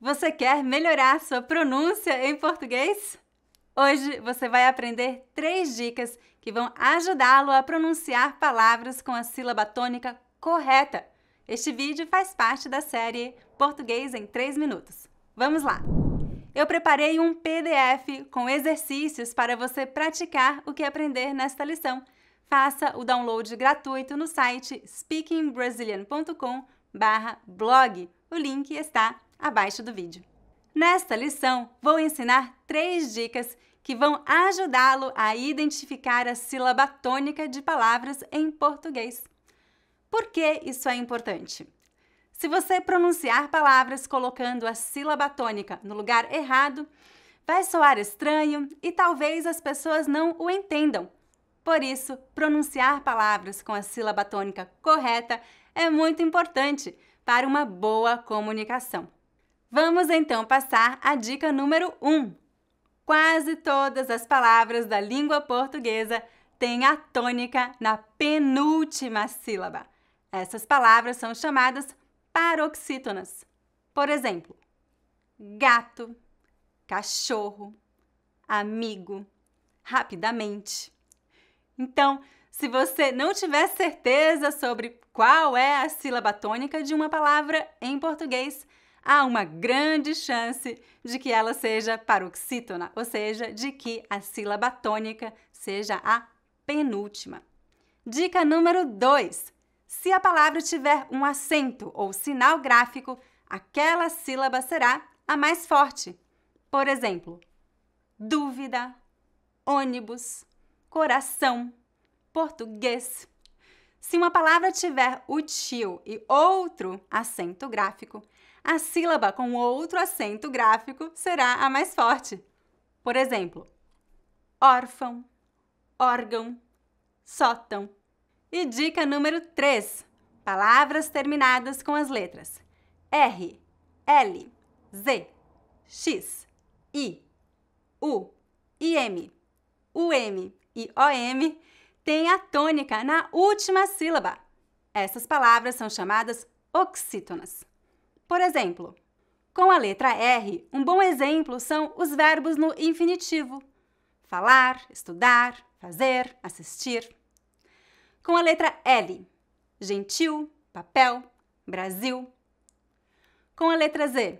Você quer melhorar sua pronúncia em português? Hoje você vai aprender três dicas que vão ajudá-lo a pronunciar palavras com a sílaba tônica correta. Este vídeo faz parte da série Português em 3 Minutos. Vamos lá! Eu preparei um PDF com exercícios para você praticar o que aprender nesta lição. Faça o download gratuito no site speakingbrazilian.com/blog. O link está abaixo do vídeo. Nesta lição, vou ensinar três dicas que vão ajudá-lo a identificar a sílaba tônica de palavras em português. Por que isso é importante? Se você pronunciar palavras colocando a sílaba tônica no lugar errado, vai soar estranho e talvez as pessoas não o entendam. Por isso, pronunciar palavras com a sílaba tônica correta é muito importante para uma boa comunicação. Vamos então passar à dica número 1. Um. Quase todas as palavras da língua portuguesa têm a tônica na penúltima sílaba. Essas palavras são chamadas paroxítonas. Por exemplo, gato, cachorro, amigo, rapidamente. Então, se você não tiver certeza sobre qual é a sílaba tônica de uma palavra em português, há uma grande chance de que ela seja paroxítona, ou seja, de que a sílaba tônica seja a penúltima. Dica número 2. Se a palavra tiver um acento ou sinal gráfico, aquela sílaba será a mais forte. Por exemplo, dúvida, ônibus, coração, português. Se uma palavra tiver o tio e outro acento gráfico, a sílaba com outro acento gráfico será a mais forte. Por exemplo, órfão, órgão, sótão. E dica número 3: palavras terminadas com as letras R, L, Z, X, I, U, IM, UM e OM têm a tônica na última sílaba. Essas palavras são chamadas oxítonas. Por exemplo, com a letra R, um bom exemplo são os verbos no infinitivo: falar, estudar, fazer, assistir. Com a letra L, gentil, papel, Brasil. Com a letra Z,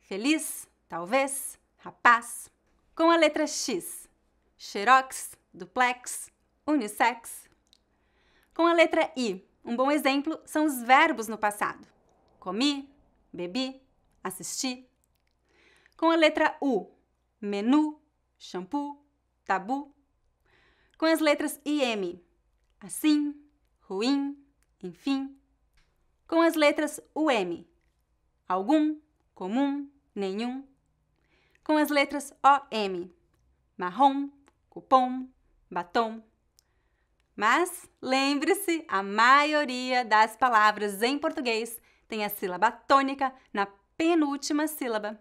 feliz, talvez, rapaz. Com a letra X, xerox, duplex, unissex. Com a letra I, um bom exemplo são os verbos no passado: comi, bebi, assisti. Com a letra U, menu, shampoo, tabu. Com as letras IM, assim, ruim, enfim. Com as letras UM, algum, comum, nenhum. Com as letras OM, marrom, cupom, batom. Mas lembre-se, a maioria das palavras em português tem a sílaba tônica na penúltima sílaba.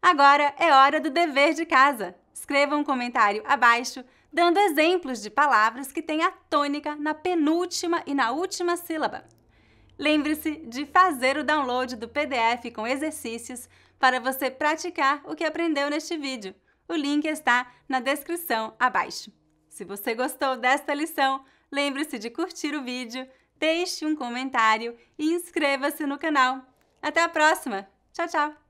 Agora é hora do dever de casa. Escreva um comentário abaixo dando exemplos de palavras que têm a tônica na penúltima e na última sílaba. Lembre-se de fazer o download do PDF com exercícios para você praticar o que aprendeu neste vídeo. O link está na descrição abaixo. Se você gostou desta lição, lembre-se de curtir o vídeo, deixe um comentário e inscreva-se no canal. Até a próxima! Tchau, tchau!